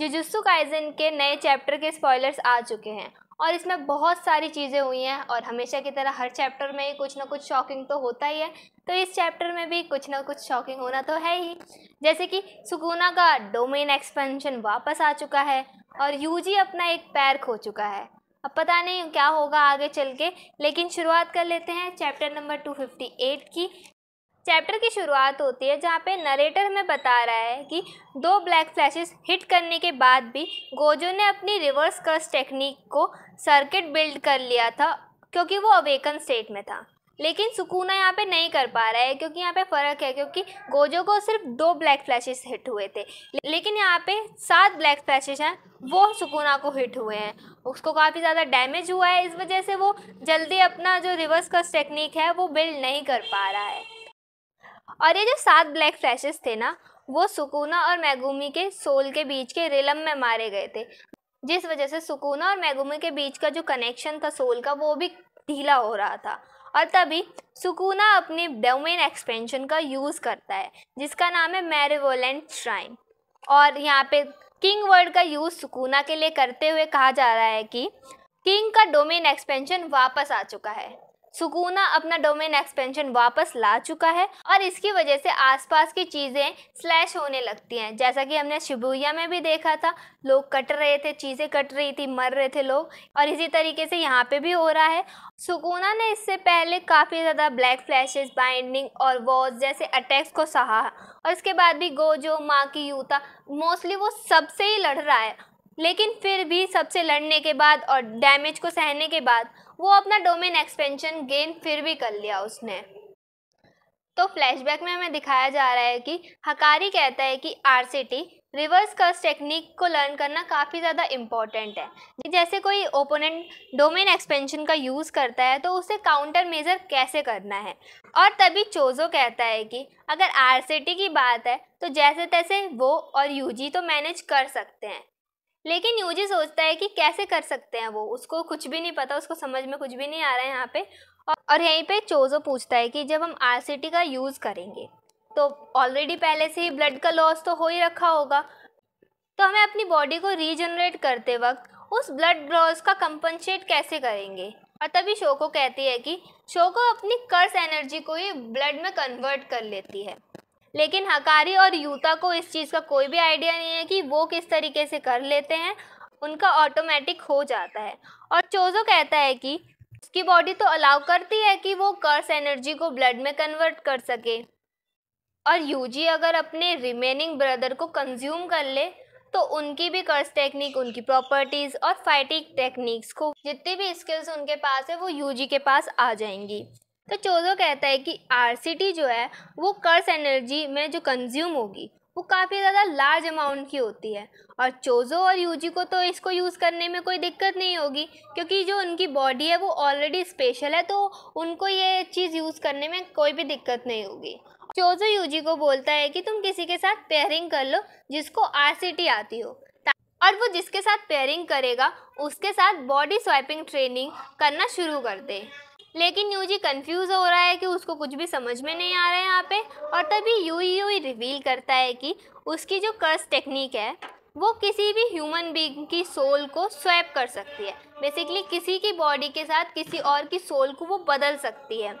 जुजुस्सु kaizen के नए chapter के स्पॉयलर्स आ चुके हैं और इसमें बहुत सारी चीज़ें हुई हैं और हमेशा की तरह हर चैप्टर में कुछ ना कुछ शॉकिंग तो होता ही है तो इस चैप्टर में भी कुछ ना कुछ शॉकिंग होना तो है ही जैसे कि सुकुना का डोमेन एक्सपेंशन वापस आ चुका है और यूजी अपना एक पैर खो चुका है अब पता नहीं क्या होगा आगे चल के लेकिन शुरुआत कर लेते हैं चैप्टर नंबर 258 की चैप्टर की शुरुआत होती है जहाँ पे नरेटर हमें बता रहा है कि दो ब्लैक फ्लैशेस हिट करने के बाद भी गोजो ने अपनी रिवर्स कर्स टेक्निक को सर्किट बिल्ड कर लिया था क्योंकि वो अवेकन स्टेट में था लेकिन सुकूना यहाँ पे नहीं कर पा रहा है क्योंकि यहाँ पे फ़र्क है क्योंकि गोजो को सिर्फ दो ब्लैक फ्लैशेस हिट हुए थे लेकिन यहाँ पे सात ब्लैक फ्लैशेस हैं वो सुकूना को हिट हुए हैं उसको काफ़ी ज़्यादा डैमेज हुआ है इस वजह से वो जल्दी अपना जो रिवर्स कर्स टेक्निक है वो बिल्ड नहीं कर पा रहा है और ये जो सात ब्लैक फ्लैशेस थे ना वो सुकूना और मैगुमी के सोल के बीच के रिलम में मारे गए थे जिस वजह से सुकूना और मैगुमी के बीच का जो कनेक्शन था सोल का वो भी ढीला हो रहा था और तभी सुकूना अपने डोमेन एक्सपेंशन का यूज़ करता है जिसका नाम है मैरिवोलेंट श्राइन और यहाँ पे किंग वर्ड का यूज़ सुकूना के लिए करते हुए कहा जा रहा है कि किंग का डोमेन एक्सपेंशन वापस आ चुका है सुकूना अपना डोमेन एक्सपेंशन वापस ला चुका है और इसकी वजह से आसपास की चीज़ें स्लैश होने लगती हैं जैसा कि हमने शिबुया में भी देखा था लोग कट रहे थे चीज़ें कट रही थी मर रहे थे लोग और इसी तरीके से यहाँ पे भी हो रहा है सुकूना ने इससे पहले काफ़ी ज़्यादा ब्लैक फ्लैशेस बाइंडिंग और वॉज जैसे अटैक्स को सहा और इसके बाद भी गोजो माँ की यूता मोस्टली वो सबसे ही लड़ रहा है लेकिन फिर भी सबसे लड़ने के बाद और डैमेज को सहने के बाद वो अपना डोमेन एक्सपेंशन गेन फिर भी कर लिया उसने तो फ्लैशबैक में हमें दिखाया जा रहा है कि हकारी कहता है कि आर रिवर्स कर्स टेक्निक को लर्न करना काफ़ी ज़्यादा इम्पॉर्टेंट है जैसे कोई ओपोनेंट डोमेन एक्सपेंशन का यूज़ करता है तो उसे काउंटर मेजर कैसे करना है और तभी चोजो कहता है कि अगर आर की बात है तो जैसे तैसे वो और यूजी तो मैनेज कर सकते हैं लेकिन यूजी सोचता है कि कैसे कर सकते हैं वो उसको कुछ भी नहीं पता उसको समझ में कुछ भी नहीं आ रहा है यहाँ पे और यहीं पे चोजो पूछता है कि जब हम आर का यूज़ करेंगे तो ऑलरेडी पहले से ही ब्लड का लॉस तो हो ही रखा होगा तो हमें अपनी बॉडी को रीजनरेट करते वक्त उस ब्लड लॉस का कंपनसेट कैसे करेंगे और तभी शोको कहती है कि शोको अपनी कर्स एनर्जी को ही ब्लड में कन्वर्ट कर लेती है लेकिन हकारी और यूता को इस चीज़ का कोई भी आइडिया नहीं है कि वो किस तरीके से कर लेते हैं उनका ऑटोमेटिक हो जाता है और चोजो कहता है कि उसकी बॉडी तो अलाउ करती है कि वो कर्स एनर्जी को ब्लड में कन्वर्ट कर सके और यूजी अगर अपने रिमेनिंग ब्रदर को कंज्यूम कर ले तो उनकी भी कर्स टेक्निक उनकी प्रॉपर्टीज़ और फाइटिंग टेक्निक्स को जितनी भी स्किल्स उनके पास है वो यूजी के पास आ जाएंगी तो चोजो कहता है कि आर जो है वो कर्स एनर्जी में जो कंज्यूम होगी वो काफ़ी ज़्यादा लार्ज अमाउंट की होती है और चोजो और यूजी को तो इसको यूज़ करने में कोई दिक्कत नहीं होगी क्योंकि जो उनकी बॉडी है वो ऑलरेडी स्पेशल है तो उनको ये चीज़ यूज़ करने में कोई भी दिक्कत नहीं होगी चोजो यूजी को बोलता है कि तुम किसी के साथ पेयरिंग कर लो जिसको आर आती हो और वो जिसके साथ पेयरिंग करेगा उसके साथ बॉडी स्वैपिंग ट्रेनिंग करना शुरू कर दे लेकिन यू जी कन्फ्यूज हो रहा है कि उसको कुछ भी समझ में नहीं आ रहा है यहाँ पे और तभी यू यू रिवील करता है कि उसकी जो कर्स टेक्निक है वो किसी भी ह्यूमन बींग की सोल को स्वैप कर सकती है बेसिकली किसी की बॉडी के साथ किसी और की सोल को वो बदल सकती है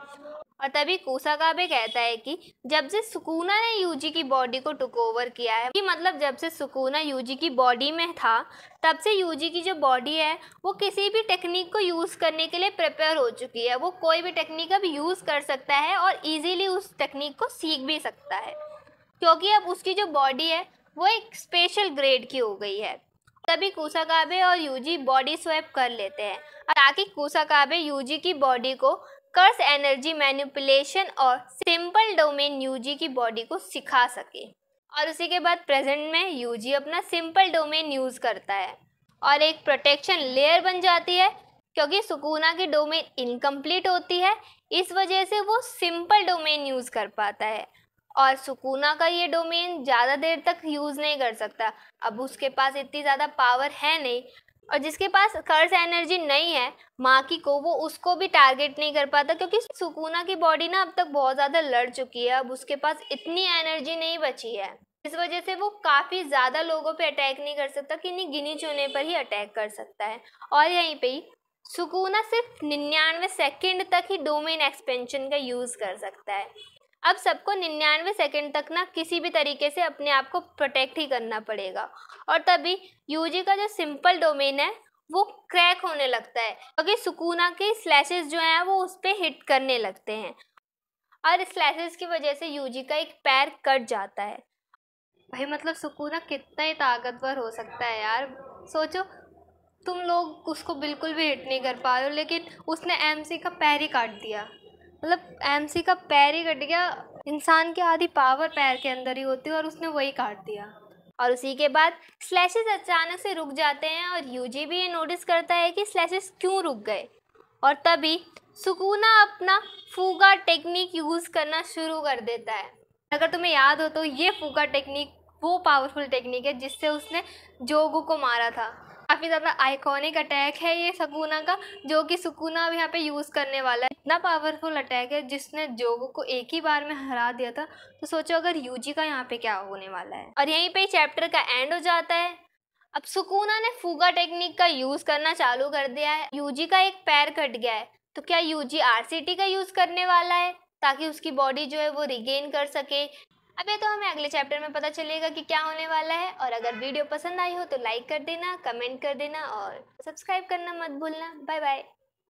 और तभी कोसाकाबे कहता है कि जब से सुकूना ने यूजी की बॉडी को टुक ओवर किया है कि मतलब जब से सुकूना यूजी की बॉडी में था तब से यूजी की जो बॉडी है वो किसी भी टेक्निक को यूज़ करने के लिए प्रिपेयर हो चुकी है वो कोई भी टेक्निक अब यूज़ कर सकता है और ईजीली उस टेक्निक को सीख भी सकता है क्योंकि अब उसकी जो बॉडी है वो एक स्पेशल ग्रेड की हो गई है तभी कुसाकाबे और यूजी बॉडी स्वैप कर लेते हैं ताकि कुसाकाबे यूजी की बॉडी को कर्स एनर्जी मैनिपुलेशन और सिंपल डोमेन यूजी की बॉडी को सिखा सके और उसी के बाद प्रेजेंट में यूजी अपना सिंपल डोमेन यूज़ करता है और एक प्रोटेक्शन लेयर बन जाती है क्योंकि सुकूना की डोमेन इनकम्प्लीट होती है इस वजह से वो सिंपल डोमेन यूज़ कर पाता है और सुकूना का ये डोमेन ज़्यादा देर तक यूज़ नहीं कर सकता अब उसके पास इतनी ज़्यादा पावर है नहीं और जिसके पास कर्ज एनर्जी नहीं है माकी को वो उसको भी टारगेट नहीं कर पाता क्योंकि सुकूना की बॉडी ना अब तक बहुत ज़्यादा लड़ चुकी है अब उसके पास इतनी एनर्जी नहीं बची है इस वजह से वो काफ़ी ज़्यादा लोगों पे अटैक नहीं कर सकता किन्हीं गिनी चुने पर ही अटैक कर सकता है और यहीं पे ही सुकूना सिर्फ निन्यानवे सेकेंड तक ही डोमेन एक्सपेंशन का यूज़ कर सकता है अब सबको निन्यानवे सेकेंड तक ना किसी भी तरीके से अपने आप को प्रोटेक्ट ही करना पड़ेगा और तभी यूजी का जो सिंपल डोमेन है वो क्रैक होने लगता है क्योंकि सुकूना के स्लैशेस जो हैं वो उस पर हिट करने लगते हैं और स्लैशेस की वजह से यूजी का एक पैर कट जाता है भाई मतलब सुकूना कितना ही ताकतवर हो सकता है यार सोचो तुम लोग उसको बिल्कुल भी हिट नहीं कर पा रहे हो लेकिन उसने एमसी का पैर ही काट दिया मतलब एमसी का पैर ही कट गया इंसान की आधी पावर पैर के अंदर ही होती है और उसने वही काट दिया और उसी के बाद स्लैशेस अचानक से रुक जाते हैं और यूजी भी ये नोटिस करता है कि स्लैशेस क्यों रुक गए और तभी सुकूना अपना फूगा टेक्निक यूज़ करना शुरू कर देता है अगर तुम्हें याद हो तो ये फूगा टेक्निक वो पावरफुल टेक्निक है जिससे उसने जोगू को मारा था काफ़ी ज़्यादा आइकॉनिक अटैक है ये सकुना का जो कि सुकुना अब यहाँ पे यूज़ करने वाला है इतना पावरफुल अटैक है जिसने जोगो को एक ही बार में हरा दिया था तो सोचो अगर यूजी का यहाँ पे क्या होने वाला है और यहीं पे चैप्टर का एंड हो जाता है अब सुकुना ने फूगा टेक्निक का यूज़ करना चालू कर दिया है यूजी का एक पैर कट गया है तो क्या यूजी आरसीटी का यूज़ करने वाला है ताकि उसकी बॉडी जो है वो रिगेन कर सके अब ये तो हमें अगले चैप्टर में पता चलेगा कि क्या होने वाला है और अगर वीडियो पसंद आई हो तो लाइक कर देना कमेंट कर देना और सब्सक्राइब करना मत भूलना बाय बाय